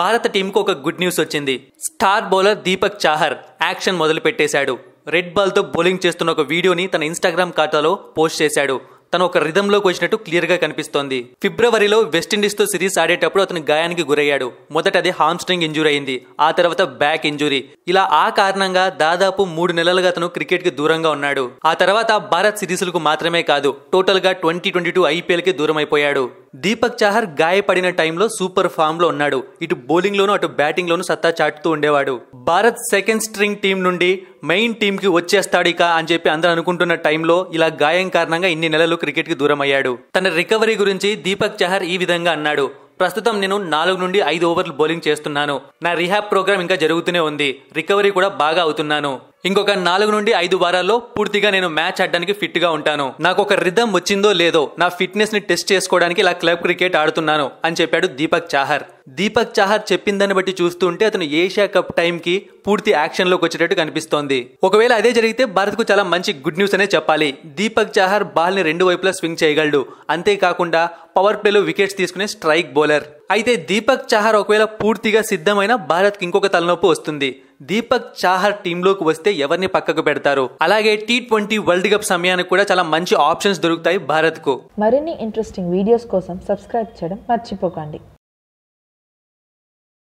భారత టీంకు ఒక గుడ్ న్యూస్ వచ్చింది star bowler Deepak Chahar action మొదలుపెట్టేశాడు రెడ్ బాల్తో బౌలింగ్ చేస్తున్న ఒక వీడియోని తన ఇన్స్టాగ్రామ్ ఖాతాలో పోస్ట్ చేశాడు తను ఒక రిధంలోకి వచ్చినట్టు క్లియర్గా కనిపిస్తోంది ఫిబ్రవరిలో వెస్టిండీస్తో సిరీస్ ఆడేటప్పుడు అతను గాయానికి గురయ్యాడు మొదట అది హామ్స్ట్రింగ్ ఇంజురీ అయింది ఆ తర్వాత బ్యాక్ ఇంజురీ ఇలా ఆ కారణంగా దాదాపు మూడు నెలలుగా అతను క్రికెట్కి దూరంగా ఉన్నాడు ఆ తర్వాత భారత్ సిరీస్లకు మాత్రమే కాదు టోటల్గా ట్వంటీ ట్వంటీ టూ ఐపీఎల్కి దూరం అయిపోయాడు దీపక్ చాహర్ గాయపడిన టైంలో సూపర్ ఫామ్లో ఉన్నాడు ఇటు బౌలింగ్లోనూ అటు బ్యాటింగ్లోనూ సత్తా చాటుతూ ఉండేవాడు భారత్ సెకండ్ స్ట్రింగ్ టీం నుండి మెయిన్ టీంకి వచ్చేస్తాడు ఇక అని చెప్పి అందరూ అనుకుంటున్న టైంలో ఇలా గాయం కారణంగా ఇన్ని నెలలు క్రికెట్కి దూరం అయ్యాడు తన రికవరీ గురించి దీపక్ చహర్ ఈ విధంగా అన్నాడు ప్రస్తుతం నేను నాలుగు నుండి ఐదు ఓవర్లు బౌలింగ్ చేస్తున్నాను నా రిహాబ్ ప్రోగ్రామ్ ఇంకా జరుగుతూనే ఉంది రికవరీ కూడా బాగా అవుతున్నాను ఇంకొక నాలుగు నుండి ఐదు వారాల్లో పూర్తిగా నేను మ్యాచ్ ఆడడానికి ఫిట్ గా ఉంటాను నాకు ఒక రిధం వచ్చిందో లేదో నా ఫిట్నెస్ ని టెస్ట్ చేసుకోవడానికి ఇలా క్లబ్ క్రికెట్ ఆడుతున్నాను అని చెప్పాడు దీపక్ చాహర్ దీపక్ చాహర్ చెప్పిందని బట్టి చూస్తుంటే అతను ఏషియా కప్ టైంకి పూర్తి యాక్షన్లోకి వచ్చేటట్టు కనిపిస్తోంది ఒకవేళ అదే జరిగితే భారత్కు చాలా మంచి గుడ్ న్యూస్ అనే చెప్పాలి దీపక్ చాహర్ ని రెండు వైపులా స్వింగ్ చేయగలడు అంతేకాకుండా పవర్ ప్లేలో వికెట్స్ తీసుకునే స్ట్రైక్ బౌలర్ అయితే దీపక్ చాహర్ ఒకవేళ పూర్తిగా సిద్ధమైన కి ఇంకొక తలనొప్పి వస్తుంది దీపక్ చాహర్ టీంలోకి వస్తే ఎవరిని పక్కకు పెడతారు అలాగే టీ ట్వంటీ వరల్డ్ కప్ సమయానికి కూడా చాలా మంచి ఆప్షన్స్ దొరుకుతాయి భారత్కు మరిన్ని ఇంట్రెస్టింగ్ వీడియోస్ కోసం సబ్స్క్రైబ్ చేయడం మర్చిపోకండి